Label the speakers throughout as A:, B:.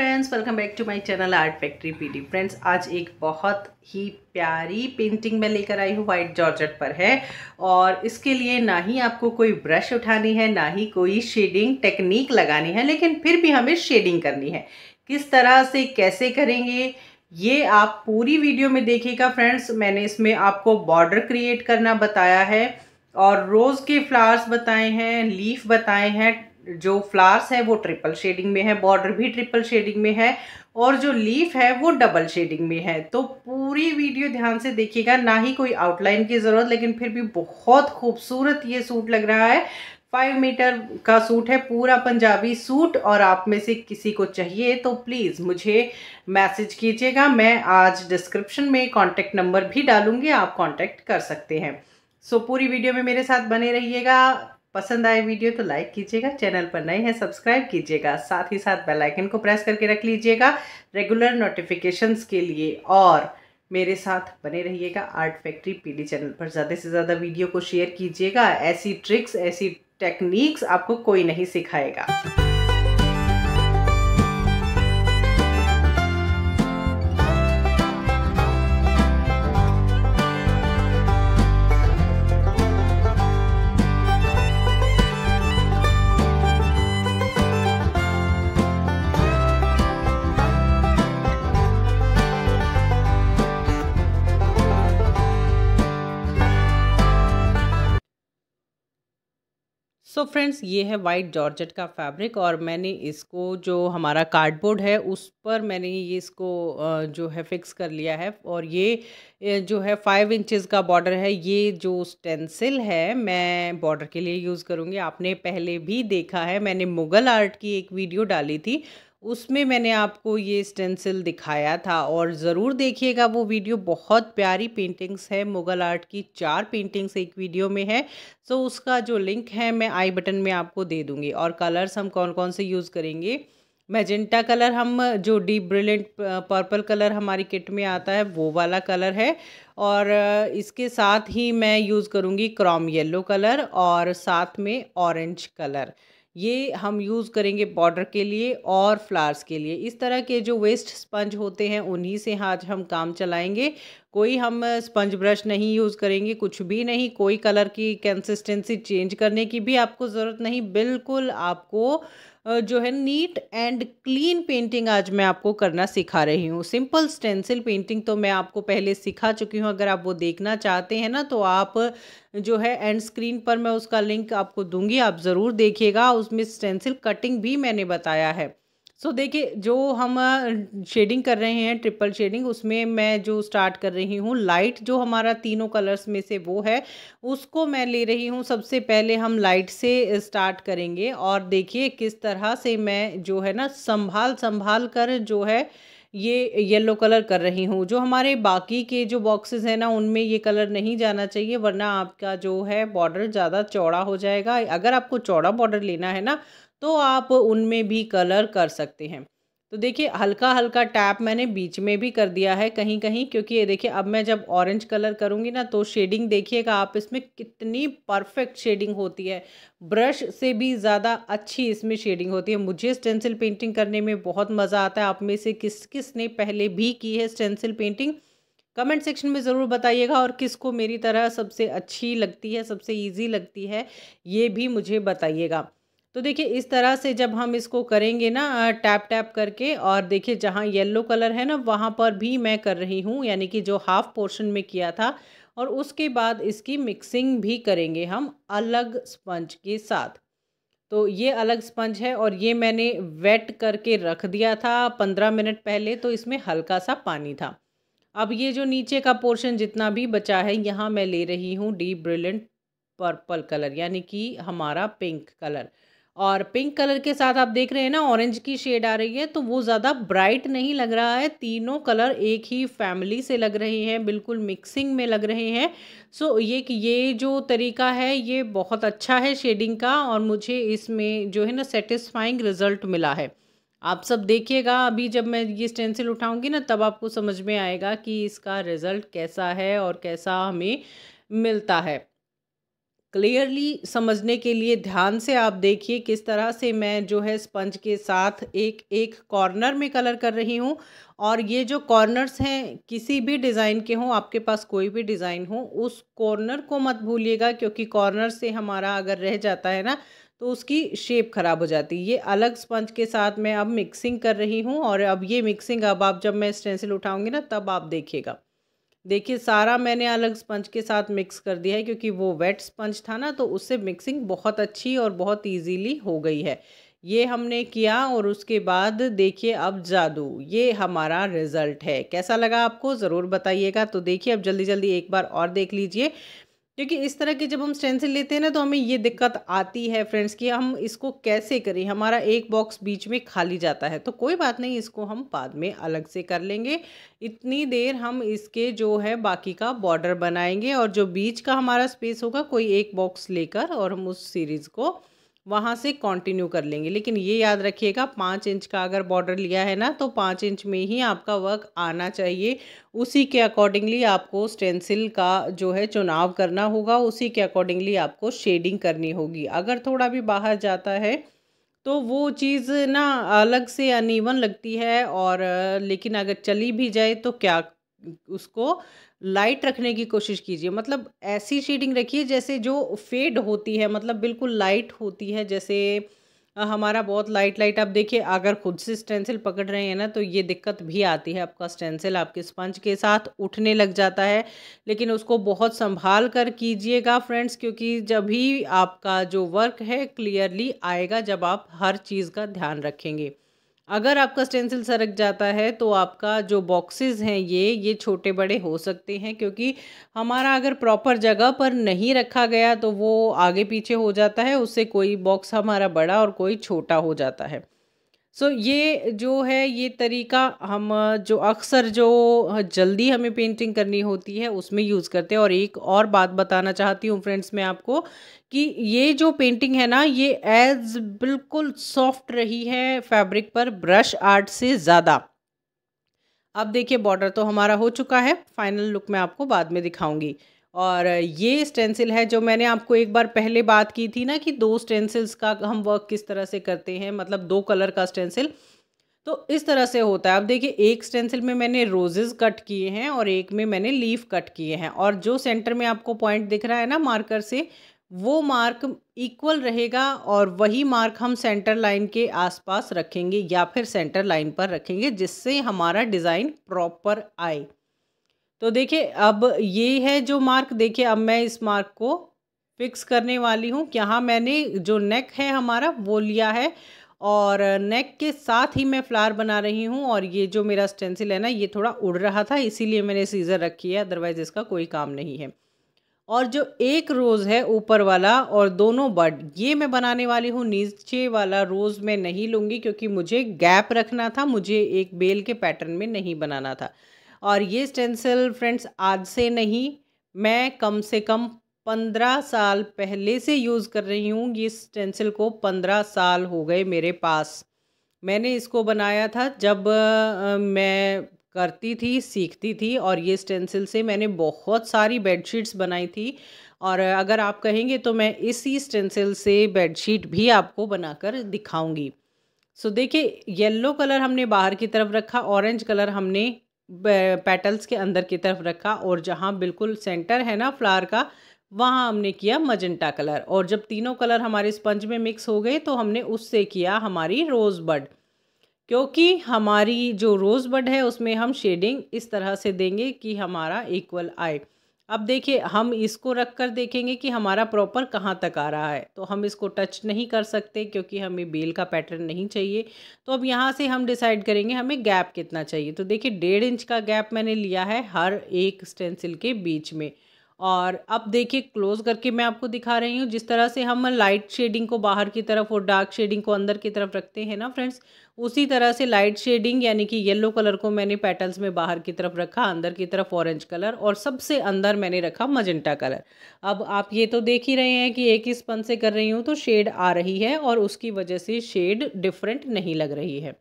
A: friends welcome back to my channel art factory PD friends आज एक बहुत ही प्यारी पेंटिंग मैं लेकर आई हूँ वाइट जॉर्जेट पर है और इसके लिए ना ही आपको कोई ब्रश उठानी है ना ही कोई शेडिंग टेक्निक लगानी है लेकिन फिर भी हमें शेडिंग करनी है किस तरह से कैसे करेंगे ये आप पूरी वीडियो में देखिएगा फ्रेंड्स मैंने इसमें आपको बॉर्डर क्रिएट करना बताया है और रोज़ के फ्लावर्स बताए हैं लीफ बताए हैं जो फ्लावर्स है वो ट्रिपल शेडिंग में है बॉर्डर भी ट्रिपल शेडिंग में है और जो लीफ है वो डबल शेडिंग में है तो पूरी वीडियो ध्यान से देखिएगा ना ही कोई आउटलाइन की ज़रूरत लेकिन फिर भी बहुत खूबसूरत ये सूट लग रहा है फाइव मीटर का सूट है पूरा पंजाबी सूट और आप में से किसी को चाहिए तो प्लीज़ मुझे मैसेज कीजिएगा मैं आज डिस्क्रिप्शन में कॉन्टैक्ट नंबर भी डालूंगी आप कॉन्टैक्ट कर सकते हैं सो so, पूरी वीडियो में मेरे साथ बने रहिएगा पसंद आए वीडियो तो लाइक कीजिएगा चैनल पर नए हैं सब्सक्राइब कीजिएगा साथ ही साथ बेल आइकन को प्रेस करके रख लीजिएगा रेगुलर नोटिफिकेशंस के लिए और मेरे साथ बने रहिएगा आर्ट फैक्ट्री पीडी चैनल पर ज़्यादा से ज़्यादा वीडियो को शेयर कीजिएगा ऐसी ट्रिक्स ऐसी टेक्निक्स आपको कोई नहीं सिखाएगा सो so फ्रेंड्स ये है वाइट जॉर्जेट का फैब्रिक और मैंने इसको जो हमारा कार्डबोर्ड है उस पर मैंने ये इसको जो है फिक्स कर लिया है और ये जो है फाइव इंचेस का बॉर्डर है ये जो स्टेंसिल है मैं बॉर्डर के लिए यूज़ करूँगी आपने पहले भी देखा है मैंने मुग़ल आर्ट की एक वीडियो डाली थी उसमें मैंने आपको ये स्टेंसिल दिखाया था और ज़रूर देखिएगा वो वीडियो बहुत प्यारी पेंटिंग्स है मुग़ल आर्ट की चार पेंटिंग्स एक वीडियो में है सो तो उसका जो लिंक है मैं आई बटन में आपको दे दूँगी और कलर्स हम कौन कौन से यूज़ करेंगे मैजेंटा कलर हम जो डीप ब्रिलियंट पर्पल कलर हमारी किट में आता है वो वाला कलर है और इसके साथ ही मैं यूज़ करूँगी क्रॉम येलो कलर और साथ में ऑरेंज कलर ये हम यूज़ करेंगे बॉर्डर के लिए और फ्लावर्स के लिए इस तरह के जो वेस्ट स्पंज होते हैं उन्हीं से आज हम काम चलाएंगे कोई हम स्पंज ब्रश नहीं यूज़ करेंगे कुछ भी नहीं कोई कलर की कंसिस्टेंसी चेंज करने की भी आपको ज़रूरत नहीं बिल्कुल आपको जो है नीट एंड क्लीन पेंटिंग आज मैं आपको करना सिखा रही हूँ सिंपल स्टेंसिल पेंटिंग तो मैं आपको पहले सिखा चुकी हूँ अगर आप वो देखना चाहते हैं ना तो आप जो है एंड स्क्रीन पर मैं उसका लिंक आपको दूंगी आप ज़रूर देखिएगा उसमें स्टेंसिल कटिंग भी मैंने बताया है सो so, देखिए जो हम शेडिंग कर रहे हैं ट्रिपल शेडिंग उसमें मैं जो स्टार्ट कर रही हूँ लाइट जो हमारा तीनों कलर्स में से वो है उसको मैं ले रही हूँ सबसे पहले हम लाइट से स्टार्ट करेंगे और देखिए किस तरह से मैं जो है ना संभाल संभाल कर जो है ये येलो कलर कर रही हूँ जो हमारे बाकी के जो बॉक्सेस हैं ना उनमें ये कलर नहीं जाना चाहिए वरना आपका जो है बॉर्डर ज़्यादा चौड़ा हो जाएगा अगर आपको चौड़ा बॉर्डर लेना है ना तो आप उनमें भी कलर कर सकते हैं तो देखिए हल्का हल्का टैप मैंने बीच में भी कर दिया है कहीं कहीं क्योंकि ये देखिए अब मैं जब ऑरेंज कलर करूँगी ना तो शेडिंग देखिएगा आप इसमें कितनी परफेक्ट शेडिंग होती है ब्रश से भी ज़्यादा अच्छी इसमें शेडिंग होती है मुझे स्टेंसिल पेंटिंग करने में बहुत मज़ा आता है आप में से किस किस ने पहले भी की है स्टेंसिल पेंटिंग कमेंट सेक्शन में ज़रूर बताइएगा और किसको मेरी तरह सबसे अच्छी लगती है सबसे ईजी लगती है ये भी मुझे बताइएगा तो देखिए इस तरह से जब हम इसको करेंगे ना टैप टैप करके और देखिए जहाँ येलो कलर है ना वहाँ पर भी मैं कर रही हूँ यानी कि जो हाफ पोर्शन में किया था और उसके बाद इसकी मिक्सिंग भी करेंगे हम अलग स्पंज के साथ तो ये अलग स्पंज है और ये मैंने वेट करके रख दिया था पंद्रह मिनट पहले तो इसमें हल्का सा पानी था अब ये जो नीचे का पोर्शन जितना भी बचा है यहाँ मैं ले रही हूँ डीप ब्रिलियंट पर्पल कलर यानी कि हमारा पिंक कलर और पिंक कलर के साथ आप देख रहे हैं ना ऑरेंज की शेड आ रही है तो वो ज़्यादा ब्राइट नहीं लग रहा है तीनों कलर एक ही फैमिली से लग रहे हैं बिल्कुल मिक्सिंग में लग रहे हैं सो ये ये जो तरीका है ये बहुत अच्छा है शेडिंग का और मुझे इसमें जो है ना सेटिस्फाइंग रिज़ल्ट मिला है आप सब देखिएगा अभी जब मैं ये स्टेंसिल उठाऊंगी ना तब आपको समझ में आएगा कि इसका रिज़ल्ट कैसा है और कैसा हमें मिलता है क्लियरली समझने के लिए ध्यान से आप देखिए किस तरह से मैं जो है स्पंज के साथ एक एक कॉर्नर में कलर कर रही हूँ और ये जो कॉर्नर्स हैं किसी भी डिज़ाइन के हों आपके पास कोई भी डिज़ाइन हो उस कॉर्नर को मत भूलिएगा क्योंकि कॉर्नर से हमारा अगर रह जाता है ना तो उसकी शेप ख़राब हो जाती है ये अलग स्पंज के साथ मैं अब मिक्सिंग कर रही हूँ और अब ये मिक्सिंग अब आप जब मैं स्टेंसिल उठाऊँगी ना तब आप देखिएगा देखिए सारा मैंने अलग स्पंज के साथ मिक्स कर दिया है क्योंकि वो वेट स्पंज था ना तो उससे मिक्सिंग बहुत अच्छी और बहुत इजीली हो गई है ये हमने किया और उसके बाद देखिए अब जादू ये हमारा रिज़ल्ट है कैसा लगा आपको ज़रूर बताइएगा तो देखिए अब जल्दी जल्दी एक बार और देख लीजिए क्योंकि इस तरह के जब हम स्टेंसिल लेते हैं ना तो हमें ये दिक्कत आती है फ्रेंड्स कि हम इसको कैसे करें हमारा एक बॉक्स बीच में खाली जाता है तो कोई बात नहीं इसको हम बाद में अलग से कर लेंगे इतनी देर हम इसके जो है बाकी का बॉर्डर बनाएंगे और जो बीच का हमारा स्पेस होगा कोई एक बॉक्स लेकर और हम उस सीरीज़ को वहाँ से कंटिन्यू कर लेंगे लेकिन ये याद रखिएगा पाँच इंच का अगर बॉर्डर लिया है ना तो पाँच इंच में ही आपका वर्क आना चाहिए उसी के अकॉर्डिंगली आपको स्टेंसिल का जो है चुनाव करना होगा उसी के अकॉर्डिंगली आपको शेडिंग करनी होगी अगर थोड़ा भी बाहर जाता है तो वो चीज़ ना अलग से अनइवन लगती है और लेकिन अगर चली भी जाए तो क्या उसको लाइट रखने की कोशिश कीजिए मतलब ऐसी शेडिंग रखिए जैसे जो फेड होती है मतलब बिल्कुल लाइट होती है जैसे हमारा बहुत लाइट लाइट आप देखिए अगर खुद से स्टेंसिल पकड़ रहे हैं ना तो ये दिक्कत भी आती है आपका स्टेंसिल आपके स्पंज के साथ उठने लग जाता है लेकिन उसको बहुत संभाल कर कीजिएगा फ्रेंड्स क्योंकि जब भी आपका जो वर्क है क्लियरली आएगा जब आप हर चीज़ का ध्यान रखेंगे अगर आपका स्टेंसिल सरक जाता है तो आपका जो बॉक्सेस हैं ये ये छोटे बड़े हो सकते हैं क्योंकि हमारा अगर प्रॉपर जगह पर नहीं रखा गया तो वो आगे पीछे हो जाता है उससे कोई बॉक्स हमारा बड़ा और कोई छोटा हो जाता है सो so, ये जो है ये तरीका हम जो अक्सर जो जल्दी हमें पेंटिंग करनी होती है उसमें यूज़ करते हैं और एक और बात बताना चाहती हूँ फ्रेंड्स मैं आपको कि ये जो पेंटिंग है ना ये एज बिल्कुल सॉफ्ट रही है फैब्रिक पर ब्रश आर्ट से ज़्यादा अब देखिए बॉर्डर तो हमारा हो चुका है फाइनल लुक मैं आपको बाद में दिखाऊंगी और ये स्टेंसिल है जो मैंने आपको एक बार पहले बात की थी ना कि दो स्टेंसिल्स का हम वर्क किस तरह से करते हैं मतलब दो कलर का स्टेंसिल तो इस तरह से होता है आप देखिए एक स्टेंसिल में मैंने रोजेज कट किए हैं और एक में मैंने लीफ कट किए हैं और जो सेंटर में आपको पॉइंट दिख रहा है ना मार्कर से वो मार्क इक्वल रहेगा और वही मार्क हम सेंटर लाइन के आसपास रखेंगे या फिर सेंटर लाइन पर रखेंगे जिससे हमारा डिज़ाइन प्रॉपर आए तो देखिए अब ये है जो मार्क देखिए अब मैं इस मार्क को फिक्स करने वाली हूँ यहाँ मैंने जो नेक है हमारा वो लिया है और नेक के साथ ही मैं फ्लावर बना रही हूँ और ये जो मेरा स्टेंसिल है ना ये थोड़ा उड़ रहा था इसीलिए मैंने सीज़र रखी है अदरवाइज़ इसका कोई काम नहीं है और जो एक रोज़ है ऊपर वाला और दोनों बर्ड ये मैं बनाने वाली हूँ नीचे वाला रोज़ मैं नहीं लूँगी क्योंकि मुझे गैप रखना था मुझे एक बेल के पैटर्न में नहीं बनाना था और ये स्टेंसिल फ्रेंड्स आज से नहीं मैं कम से कम पंद्रह साल पहले से यूज़ कर रही हूँ ये स्टेंसिल को पंद्रह साल हो गए मेरे पास मैंने इसको बनाया था जब मैं करती थी सीखती थी और ये स्टेंसिल से मैंने बहुत सारी बेडशीट्स बनाई थी और अगर आप कहेंगे तो मैं इसी स्टेंसिल से बेडशीट भी आपको बनाकर दिखाऊंगी सो so, देखिए येलो कलर हमने बाहर की तरफ रखा ऑरेंज कलर हमने पेटल्स के अंदर की तरफ रखा और जहाँ बिल्कुल सेंटर है ना फ्लावर का वहाँ हमने किया मजेंटा कलर और जब तीनों कलर हमारे स्पंज में मिक्स हो गए तो हमने उससे किया हमारी रोज़ बड क्योंकि हमारी जो रोज़ बड है उसमें हम शेडिंग इस तरह से देंगे कि हमारा इक्वल आए अब देखिए हम इसको रख कर देखेंगे कि हमारा प्रॉपर कहाँ तक आ रहा है तो हम इसको टच नहीं कर सकते क्योंकि हमें बेल का पैटर्न नहीं चाहिए तो अब यहाँ से हम डिसाइड करेंगे हमें गैप कितना चाहिए तो देखिए डेढ़ इंच का गैप मैंने लिया है हर एक स्टेंसिल के बीच में और अब देखिए क्लोज़ करके मैं आपको दिखा रही हूँ जिस तरह से हम लाइट शेडिंग को बाहर की तरफ और डार्क शेडिंग को अंदर की तरफ रखते हैं ना फ्रेंड्स उसी तरह से लाइट शेडिंग यानी कि येलो कलर को मैंने पैटर्न्स में बाहर की तरफ रखा अंदर की तरफ ऑरेंज कलर और सबसे अंदर मैंने रखा मजेंटा कलर अब आप ये तो देख ही रहे हैं कि एक ही स्पन से कर रही हूँ तो शेड आ रही है और उसकी वजह से शेड डिफरेंट नहीं लग रही है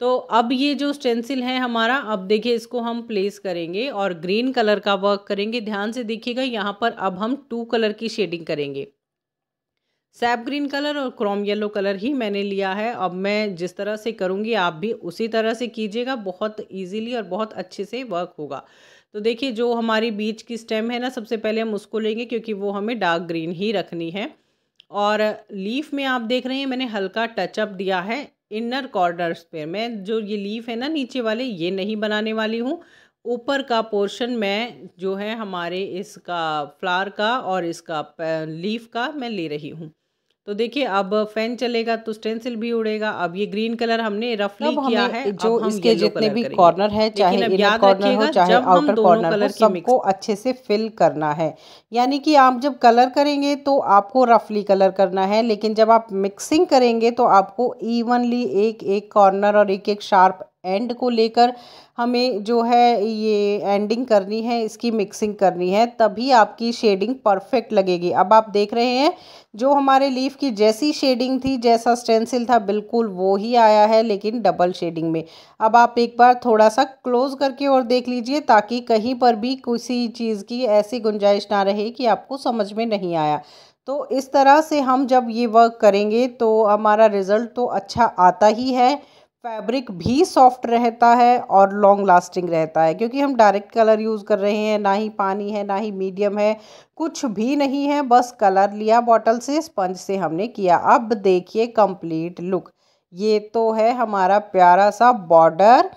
A: तो अब ये जो स्टेंसिल है हमारा अब देखिए इसको हम प्लेस करेंगे और ग्रीन कलर का वर्क करेंगे ध्यान से देखिएगा यहाँ पर अब हम टू कलर की शेडिंग करेंगे सैप ग्रीन कलर और क्रोम येलो कलर ही मैंने लिया है अब मैं जिस तरह से करूँगी आप भी उसी तरह से कीजिएगा बहुत इजीली और बहुत अच्छे से वर्क होगा तो देखिए जो हमारी बीच की स्टेम है ना सबसे पहले हम उसको लेंगे क्योंकि वो हमें डार्क ग्रीन ही रखनी है और लीफ में आप देख रहे हैं मैंने हल्का टचअप दिया है इनर कॉर्नर्स पे मैं जो ये लीफ है ना नीचे वाले ये नहीं बनाने वाली हूँ ऊपर का पोर्शन मैं जो है हमारे इसका फ्लावर का और इसका लीफ का मैं ले रही हूँ तो देखिए अब फैन चलेगा तो स्टेंसिल भी उड़ेगा अब ये ग्रीन कलर हमने रफली किया है जो इसके जितने भी कॉर्नर है चाहे इनर कॉर्नर हो चाहे आउटर कॉर्नर हो सबको अच्छे से फिल करना है यानी कि आप जब कलर करेंगे तो आपको रफली कलर करना है लेकिन जब आप मिक्सिंग करेंगे तो आपको इवनली एक एक कॉर्नर और एक एक शार्प एंड को लेकर हमें जो है ये एंडिंग करनी है इसकी मिक्सिंग करनी है तभी आपकी शेडिंग परफेक्ट लगेगी अब आप देख रहे हैं जो हमारे लीफ की जैसी शेडिंग थी जैसा स्टेंसिल था बिल्कुल वो ही आया है लेकिन डबल शेडिंग में अब आप एक बार थोड़ा सा क्लोज करके और देख लीजिए ताकि कहीं पर भी किसी चीज़ की ऐसी गुंजाइश ना रहे कि आपको समझ में नहीं आया तो इस तरह से हम जब ये वर्क करेंगे तो हमारा रिज़ल्ट तो अच्छा आता ही है फैब्रिक भी सॉफ्ट रहता है और लॉन्ग लास्टिंग रहता है क्योंकि हम डायरेक्ट कलर यूज़ कर रहे हैं ना ही पानी है ना ही मीडियम है कुछ भी नहीं है बस कलर लिया बॉटल से स्पंज से हमने किया अब देखिए कंप्लीट लुक ये तो है हमारा प्यारा सा बॉर्डर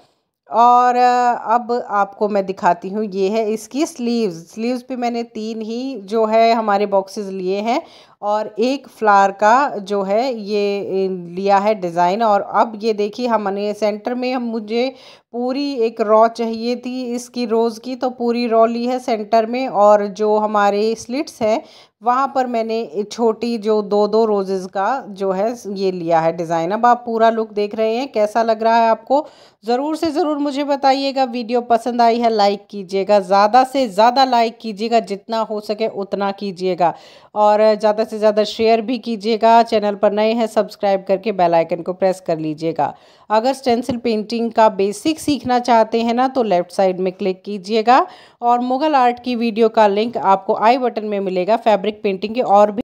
A: और अब आपको मैं दिखाती हूँ ये है इसकी स्लीव्स स्लीव्स पे मैंने तीन ही जो है हमारे बॉक्सेस लिए हैं और एक फ्लावर का जो है ये लिया है डिज़ाइन और अब ये देखिए हमने सेंटर में हम मुझे पूरी एक रॉ चाहिए थी इसकी रोज़ की तो पूरी रॉ ली है सेंटर में और जो हमारे स्लिट्स हैं वहाँ पर मैंने छोटी जो दो दो रोजेज़ का जो है ये लिया है डिज़ाइन अब आप पूरा लुक देख रहे हैं कैसा लग रहा है आपको ज़रूर से ज़रूर मुझे बताइएगा वीडियो पसंद आई है लाइक कीजिएगा ज़्यादा से ज़्यादा लाइक कीजिएगा जितना हो सके उतना कीजिएगा और ज़्यादा से से ज़्यादा शेयर भी कीजिएगा चैनल पर नए हैं सब्सक्राइब करके बेल आइकन को प्रेस कर लीजिएगा अगर स्टेंसिल पेंटिंग का बेसिक सीखना चाहते हैं ना तो लेफ्ट साइड में क्लिक कीजिएगा और मुगल आर्ट की वीडियो का लिंक आपको आई बटन में मिलेगा फैब्रिक पेंटिंग के और भी